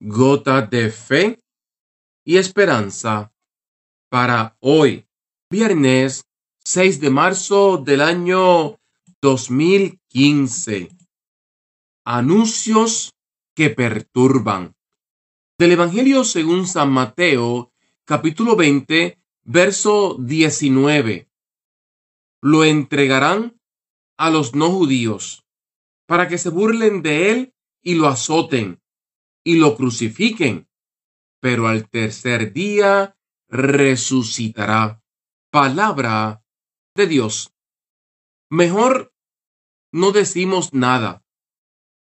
gota de fe y esperanza para hoy, viernes 6 de marzo del año 2015. Anuncios que perturban. Del Evangelio según San Mateo, capítulo 20, verso 19. Lo entregarán a los no judíos para que se burlen de él y lo azoten y lo crucifiquen, pero al tercer día resucitará. Palabra de Dios. Mejor no decimos nada.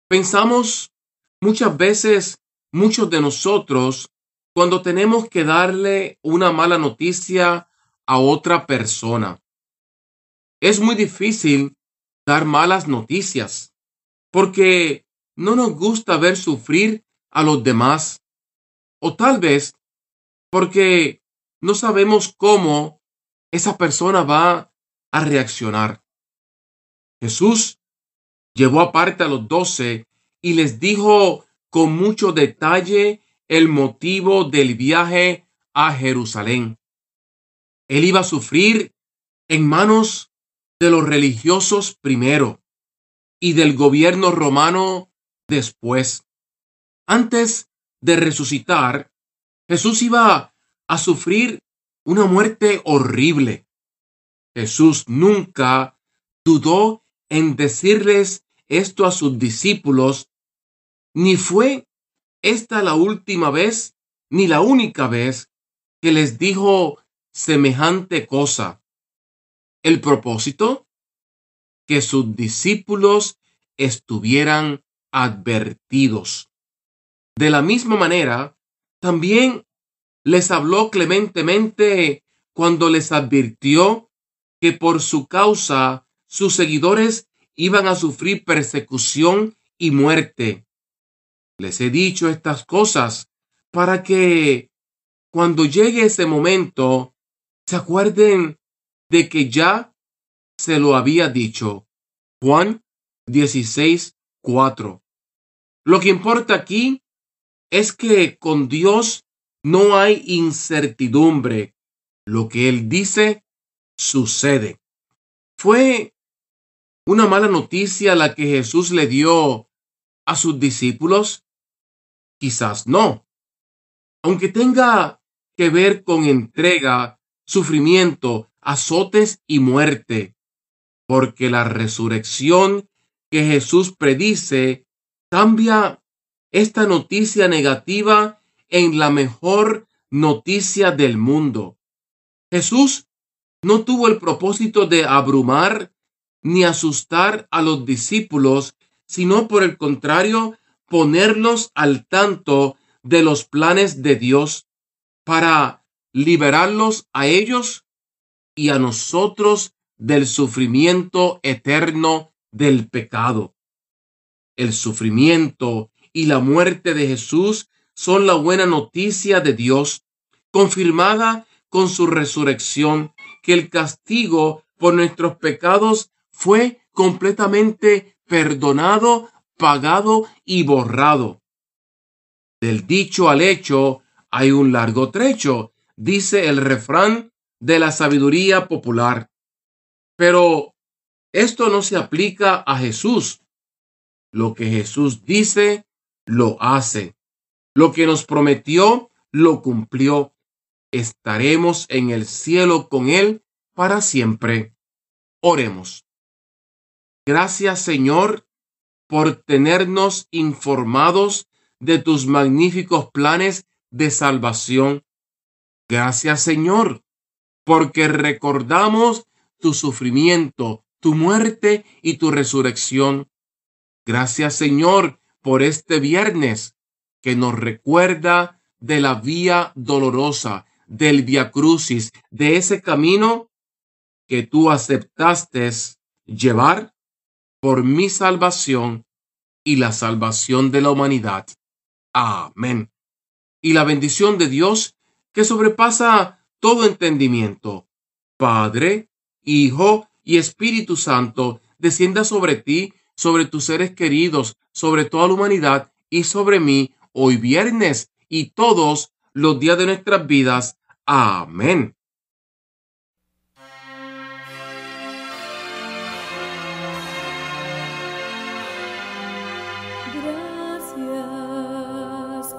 Pensamos muchas veces, muchos de nosotros, cuando tenemos que darle una mala noticia a otra persona. Es muy difícil dar malas noticias porque no nos gusta ver sufrir a los demás, o tal vez porque no sabemos cómo esa persona va a reaccionar. Jesús llevó aparte a los doce y les dijo con mucho detalle el motivo del viaje a Jerusalén. Él iba a sufrir en manos de los religiosos primero y del gobierno romano después. Antes de resucitar, Jesús iba a sufrir una muerte horrible. Jesús nunca dudó en decirles esto a sus discípulos, ni fue esta la última vez, ni la única vez que les dijo semejante cosa. El propósito, que sus discípulos estuvieran advertidos. De la misma manera, también les habló clementemente cuando les advirtió que por su causa sus seguidores iban a sufrir persecución y muerte. Les he dicho estas cosas para que cuando llegue ese momento se acuerden de que ya se lo había dicho. Juan 16, 4. Lo que importa aquí es que con Dios no hay incertidumbre. Lo que Él dice sucede. Fue una mala noticia la que Jesús le dio a sus discípulos. Quizás no. Aunque tenga que ver con entrega, sufrimiento, azotes y muerte, porque la resurrección que Jesús predice cambia esta noticia negativa en la mejor noticia del mundo. Jesús no tuvo el propósito de abrumar ni asustar a los discípulos, sino por el contrario, ponerlos al tanto de los planes de Dios para liberarlos a ellos y a nosotros del sufrimiento eterno del pecado. El sufrimiento y la muerte de Jesús son la buena noticia de Dios, confirmada con su resurrección, que el castigo por nuestros pecados fue completamente perdonado, pagado y borrado. Del dicho al hecho hay un largo trecho, dice el refrán de la sabiduría popular. Pero esto no se aplica a Jesús. Lo que Jesús dice lo hace. Lo que nos prometió, lo cumplió. Estaremos en el cielo con Él para siempre. Oremos. Gracias Señor por tenernos informados de tus magníficos planes de salvación. Gracias Señor, porque recordamos tu sufrimiento, tu muerte y tu resurrección. Gracias Señor, por este viernes que nos recuerda de la vía dolorosa, del via de ese camino que tú aceptaste llevar por mi salvación y la salvación de la humanidad. Amén. Y la bendición de Dios que sobrepasa todo entendimiento, Padre, Hijo y Espíritu Santo, descienda sobre ti sobre tus seres queridos, sobre toda la humanidad y sobre mí hoy viernes y todos los días de nuestras vidas. Amén. Gracias,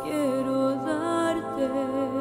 quiero darte.